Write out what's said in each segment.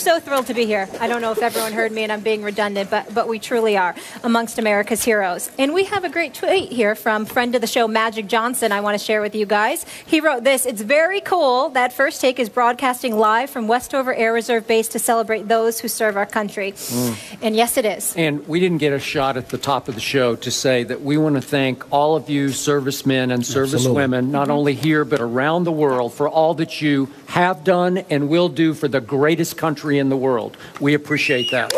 so thrilled to be here. I don't know if everyone heard me and I'm being redundant, but, but we truly are amongst America's heroes. And we have a great tweet here from friend of the show, Magic Johnson, I want to share with you guys. He wrote this It's very cool that First Take is broadcasting live from Westover Air Reserve Base to celebrate those who serve our country. Mm. And yes, it is. And we didn't get a shot at the top of the show to say that we want to thank all of you servicemen and servicewomen, not mm-hmm. only here, but around the world, for all that you have done and will do for the greatest country country in the world. We appreciate that.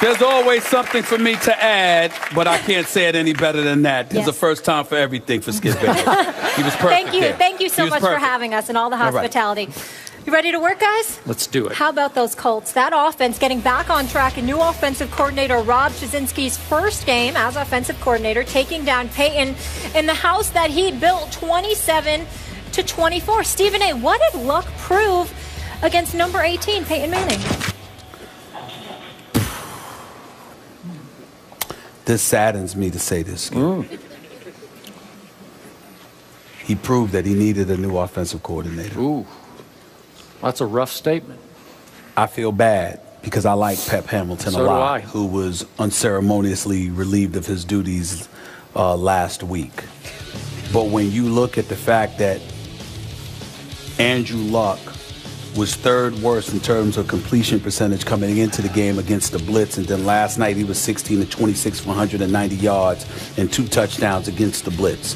There's always something for me to add, but I can't say it any better than that. Yes. It's the first time for everything for Skip Bayless. he was perfect. Thank you. There. Thank you so much perfect. for having us and all the hospitality. All right. You ready to work, guys? Let's do it. How about those Colts? That offense getting back on track, A new offensive coordinator Rob Chazinski's first game as offensive coordinator, taking down Peyton in the house that he built 27- to 24. Stephen A., what did luck prove against number 18, Peyton Manning? This saddens me to say this. Mm. He proved that he needed a new offensive coordinator. Ooh, that's a rough statement. I feel bad because I like Pep Hamilton so a lot, who was unceremoniously relieved of his duties uh, last week. But when you look at the fact that Andrew Luck was third worst in terms of completion percentage coming into the game against the blitz and then last night he was 16 to 26 for 190 yards and two touchdowns against the blitz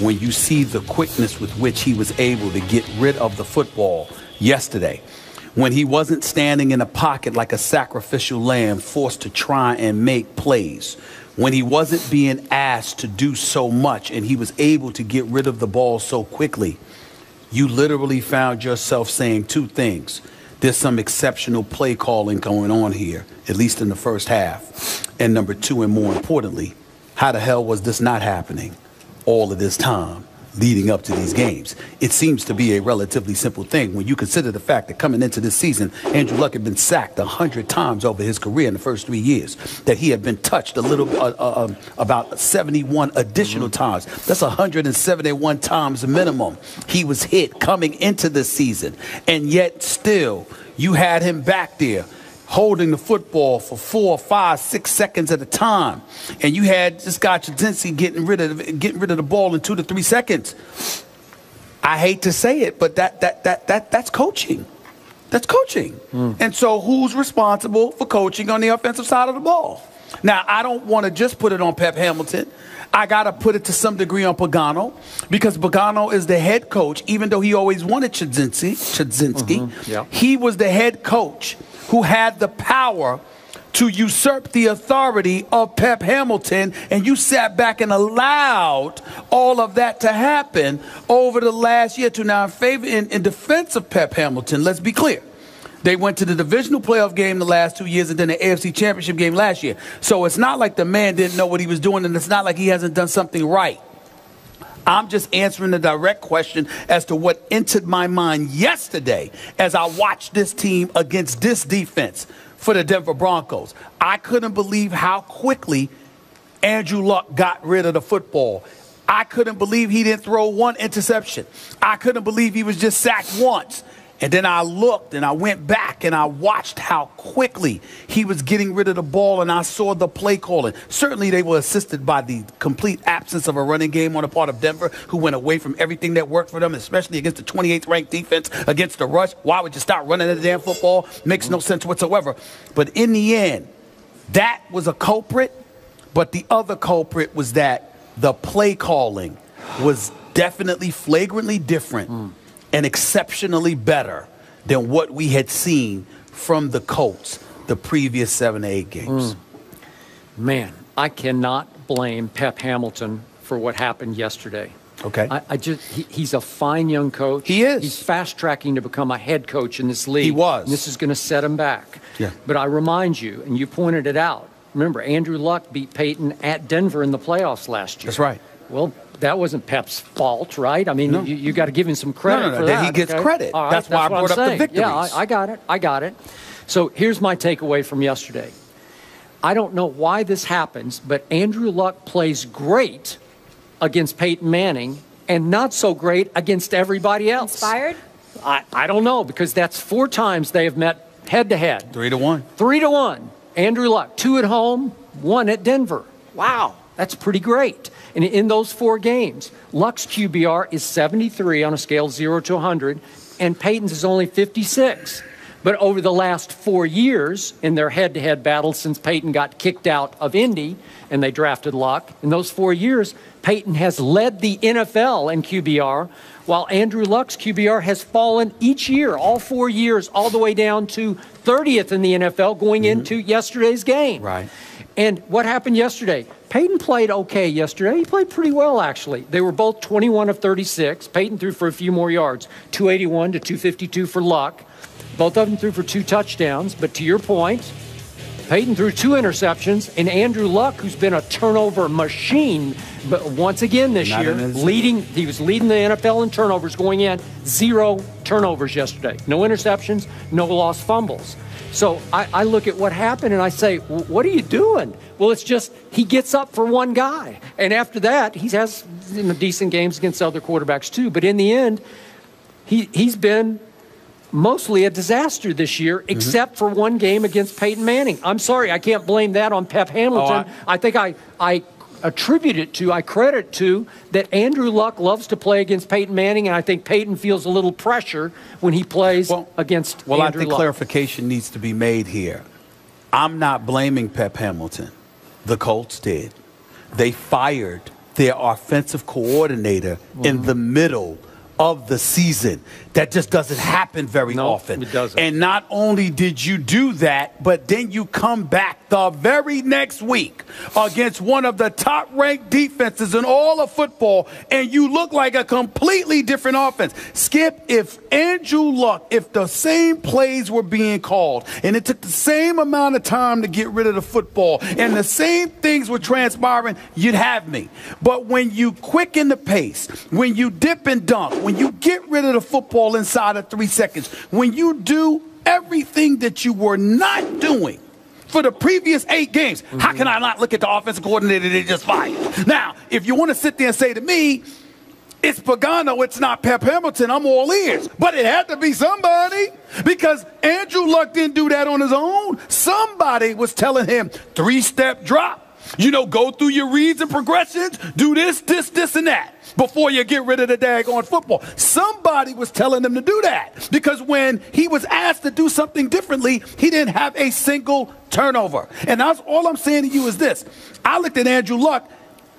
when you see the quickness with which he was able to get rid of the football yesterday when he wasn't standing in a pocket like a sacrificial lamb forced to try and make plays when he wasn't being asked to do so much and he was able to get rid of the ball so quickly you literally found yourself saying two things. There's some exceptional play calling going on here, at least in the first half. And number two, and more importantly, how the hell was this not happening all of this time? leading up to these games. It seems to be a relatively simple thing when you consider the fact that coming into this season, Andrew Luck had been sacked 100 times over his career in the first three years, that he had been touched a little, uh, uh, um, about 71 additional mm-hmm. times. That's 171 times minimum. He was hit coming into the season, and yet still, you had him back there holding the football for four, five, six seconds at a time, and you had this guy Chudzinski getting rid of getting rid of the ball in two to three seconds. I hate to say it, but that that that that that's coaching. That's coaching. Mm. And so, who's responsible for coaching on the offensive side of the ball? Now, I don't want to just put it on Pep Hamilton. I got to put it to some degree on Pagano because Pagano is the head coach, even though he always wanted Chudzinski. Chudzinski mm-hmm. yeah. He was the head coach who had the power to usurp the authority of Pep Hamilton, and you sat back and allowed all of that to happen over the last year to now in favor in, in defense of Pep Hamilton. Let's be clear. They went to the divisional playoff game the last two years and then the AFC championship game last year. So it's not like the man didn't know what he was doing and it's not like he hasn't done something right. I'm just answering the direct question as to what entered my mind yesterday as I watched this team against this defense for the Denver Broncos. I couldn't believe how quickly Andrew Luck got rid of the football. I couldn't believe he didn't throw one interception. I couldn't believe he was just sacked once. And then I looked and I went back and I watched how quickly he was getting rid of the ball and I saw the play calling. Certainly they were assisted by the complete absence of a running game on the part of Denver, who went away from everything that worked for them, especially against the 28th ranked defense, against the rush. Why would you stop running the damn football? Makes no sense whatsoever. But in the end, that was a culprit, but the other culprit was that the play calling was definitely flagrantly different. Mm and exceptionally better than what we had seen from the Colts the previous seven to eight games. Mm. Man, I cannot blame Pep Hamilton for what happened yesterday. Okay. I, I just he, he's a fine young coach. He is. He's fast tracking to become a head coach in this league. He was. And this is going to set him back. Yeah. But I remind you, and you pointed it out. Remember, Andrew Luck beat Peyton at Denver in the playoffs last year. That's right. Well, that wasn't Pep's fault, right? I mean, no. you, you got to give him some credit. No, no, no. That. He gets okay. credit. Right, that's, that's, why I brought I'm up saying. the victories. Yeah, I, I got it. I got it. So here's my takeaway from yesterday. I don't know why this happens, but Andrew Luck plays great against Peyton Manning and not so great against everybody else. Inspired? I, I don't know because that's four times they have met head to head. Three to one. Three to one. Andrew Luck, two at home, one at Denver. Wow. That's pretty great. And in those four games, Luck's QBR is 73 on a scale 0 to 100, and Peyton's is only 56. But over the last four years, in their head to head battles since Peyton got kicked out of Indy and they drafted Luck, in those four years, Peyton has led the NFL in QBR, while Andrew Luck's QBR has fallen each year, all four years, all the way down to 30th in the NFL going mm-hmm. into yesterday's game. Right. And what happened yesterday? Peyton played okay yesterday. He played pretty well, actually. They were both 21 of 36. Peyton threw for a few more yards, 281 to 252 for Luck. Both of them threw for two touchdowns. But to your point, Peyton threw two interceptions, and Andrew Luck, who's been a turnover machine, but once again this Not year, leading he was leading the NFL in turnovers going in. Zero turnovers yesterday. No interceptions. No lost fumbles. So I, I look at what happened and I say, what are you doing? Well, it's just he gets up for one guy, and after that, he has you know, decent games against other quarterbacks too. But in the end, he he's been mostly a disaster this year, mm-hmm. except mm-hmm. for one game against Peyton Manning. I'm sorry, I can't blame that on Pep Hamilton. Oh, I, I, think I, I attribute it to, I credit to, that Andrew Luck loves to play against Peyton Manning, and I think Peyton feels a little pressure when he plays well, against well, Andrew I think Luck. clarification needs to be made here. I'm not blaming Pep Hamilton. The Colts did. They fired their offensive coordinator mm-hmm. in the middle – of the season. That just doesn't happen very often. It doesn't. And not only did you do that, but then you come back the very next week against one of the top ranked defenses in all of football, and you look like a completely different offense. Skip, if Andrew Luck, if the same plays were being called, and it took the same amount of time to get rid of the football, and the same things were transpiring, you'd have me. But when you quicken the pace, when you dip and dunk, when you get rid of the football inside of three seconds, when you do everything that you were not doing for the previous eight games, mm-hmm. how can I not look at the offensive coordinator they just fired? Now, if you want to sit there and say to me, it's Pagano, it's not Pep Hamilton. I'm all ears. But it had to be somebody because Andrew Luck didn't do that on his own. Somebody was telling him three step drop. You know, go through your reads and progressions, do this, this, this, and that before you get rid of the daggone football. Somebody was telling them to do that because when he was asked to do something differently, he didn't have a single turnover. And that's all I'm saying to you is this. I looked at Andrew Luck,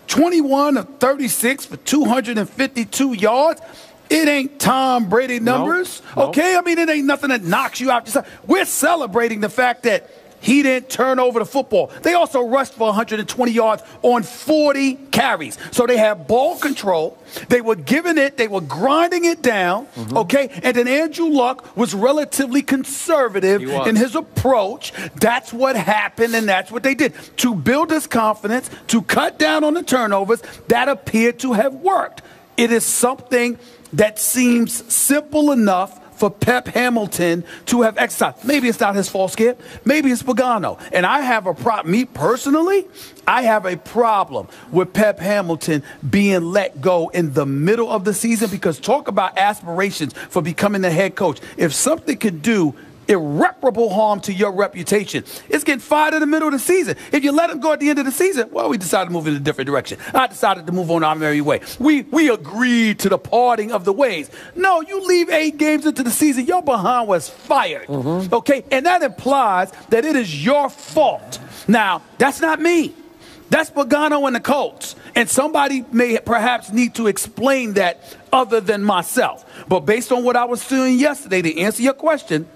21 of 36 for 252 yards. It ain't Tom Brady numbers, nope, nope. okay? I mean, it ain't nothing that knocks you out. We're celebrating the fact that – he didn't turn over the football. They also rushed for 120 yards on 40 carries. So they had ball control. They were giving it, they were grinding it down, mm-hmm. okay? And then Andrew Luck was relatively conservative in his approach. That's what happened, and that's what they did. To build his confidence, to cut down on the turnovers, that appeared to have worked. It is something that seems simple enough for Pep Hamilton to have exercised. Maybe it's not his fault, Skip. Maybe it's Pagano. And I have a problem, me personally, I have a problem with Pep Hamilton being let go in the middle of the season because talk about aspirations for becoming the head coach. If something could do irreparable harm to your reputation. It's getting fired in the middle of the season. If you let him go at the end of the season, well, we decided to move in a different direction. I decided to move on our merry way. We we agreed to the parting of the ways. No, you leave eight games into the season, your behind was fired. Mm-hmm. Okay, and that implies that it is your fault. Now, that's not me. That's Pagano and the Colts. And somebody may perhaps need to explain that other than myself. But based on what I was seeing yesterday, to answer your question,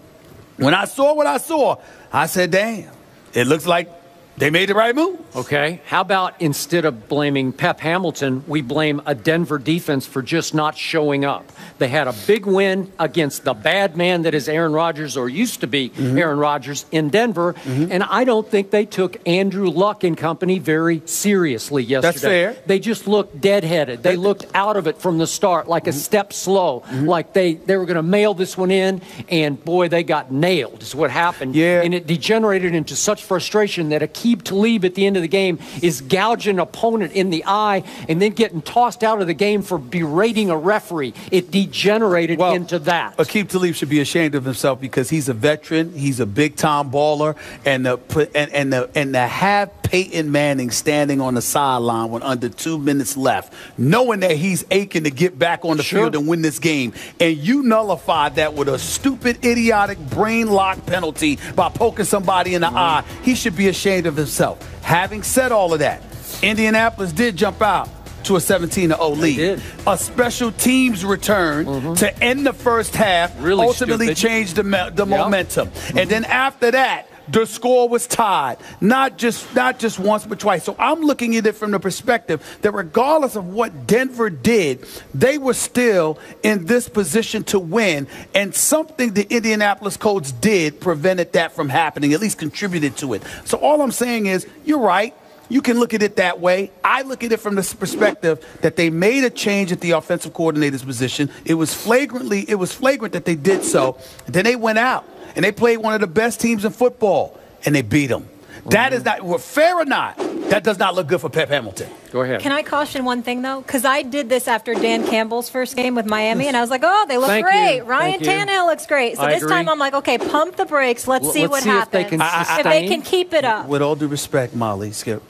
when I saw what I saw, I said, damn, it looks like they made the right move. Okay. How about instead of blaming Pep Hamilton, we blame a Denver defense for just not showing up? They had a big win against the bad man that is Aaron Rodgers or used to be mm-hmm. Aaron Rodgers in Denver. Mm-hmm. And I don't think they took Andrew Luck and company very seriously yesterday. That's fair. They just looked deadheaded. They looked out of it from the start, like mm-hmm. a step slow, mm-hmm. like they, they were going to mail this one in. And boy, they got nailed, is what happened. Yeah. And it degenerated into such frustration that a Akib Talib at the end of the game is gouging an opponent in the eye and then getting tossed out of the game for berating a referee. It degenerated well, into that. Akib Talib should be ashamed of himself because he's a veteran. He's a big time baller, and the and, and the and the half Peyton Manning standing on the sideline with under two minutes left, knowing that he's aching to get back on the sure. field and win this game, and you nullified that with a stupid, idiotic brain lock penalty by poking somebody in the mm-hmm. eye, he should be ashamed of himself. Having said all of that, Indianapolis did jump out to a 17 0 lead. A special teams return mm-hmm. to end the first half really ultimately stupid. changed the, me- the yep. momentum. Mm-hmm. And then after that, the score was tied, not just not just once but twice. So I'm looking at it from the perspective that regardless of what Denver did, they were still in this position to win, and something the Indianapolis Colts did prevented that from happening, at least contributed to it. So all I'm saying is, you're right. You can look at it that way. I look at it from the perspective that they made a change at the offensive coordinator's position. It was flagrantly, it was flagrant that they did so. Then they went out and they played one of the best teams in football, and they beat them. That is not well, fair or not. That does not look good for Pep Hamilton. Go ahead. Can I caution one thing though? Because I did this after Dan Campbell's first game with Miami, and I was like, "Oh, they look Thank great. You. Ryan Thank Tannehill you. looks great." So I this agree. time, I'm like, "Okay, pump the brakes. Let's see let's what see happens. If they, can sustain, if they can keep it up." With all due respect, Molly Skip,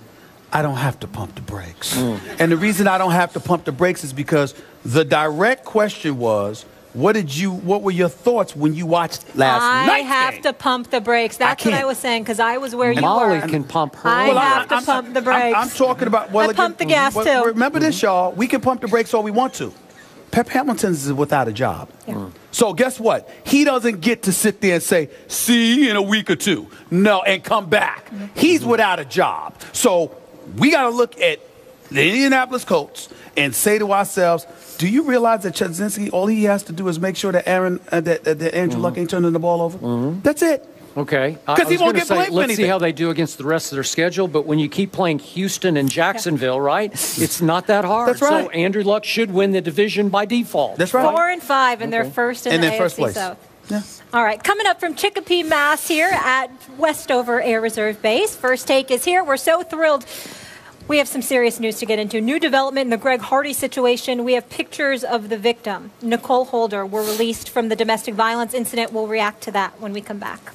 I don't have to pump the brakes. Mm. And the reason I don't have to pump the brakes is because the direct question was what did you? What were your thoughts when you watched last night? I have game? to pump the brakes. That's I what I was saying because I was where you are. were. Molly can pump her. I well, have I, to I'm, pump the brakes. I'm, I'm, talking about. Well, I again, pump the gas too. Remember this, y'all. We can pump the brakes all we want to. Pep Hamilton's is without a job. Yeah. Mm. So guess what? He doesn't get to sit there and say, "See in a week or two. No, and come back. Mm -hmm. He's mm-hmm. without a job. So we got to look at the Indianapolis Colts and say to ourselves, do you realize that Chudzinski, all he has to do is make sure that Aaron, uh, that, that, Andrew mm-hmm. Luck ain't turning the ball over? Mm-hmm. That's it. Okay. Because he won't get say, blamed Let's anything. see how they do against the rest of their schedule. But when you keep playing Houston and Jacksonville, right, it's not that hard. That's right. So Andrew Luck should win the division by default. That's right. Four and five, and okay. they're first in and the AFC first place. South. Yeah. All right, coming up from Chicopee, Mass, here at Westover Air Reserve Base. First take is here. We're so thrilled we have some serious news to get into. New development in the Greg Hardy situation. We have pictures of the victim, Nicole Holder, were released from the domestic violence incident. We'll react to that when we come back.